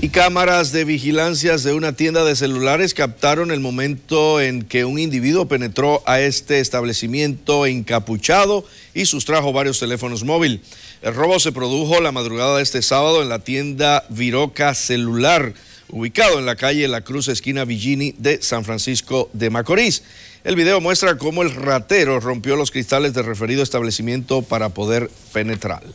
Y cámaras de vigilancia de una tienda de celulares captaron el momento en que un individuo penetró a este establecimiento encapuchado y sustrajo varios teléfonos móviles. El robo se produjo la madrugada de este sábado en la tienda Viroca Celular, ubicado en la calle La Cruz, esquina Villini de San Francisco de Macorís. El video muestra cómo el ratero rompió los cristales del referido establecimiento para poder penetrar.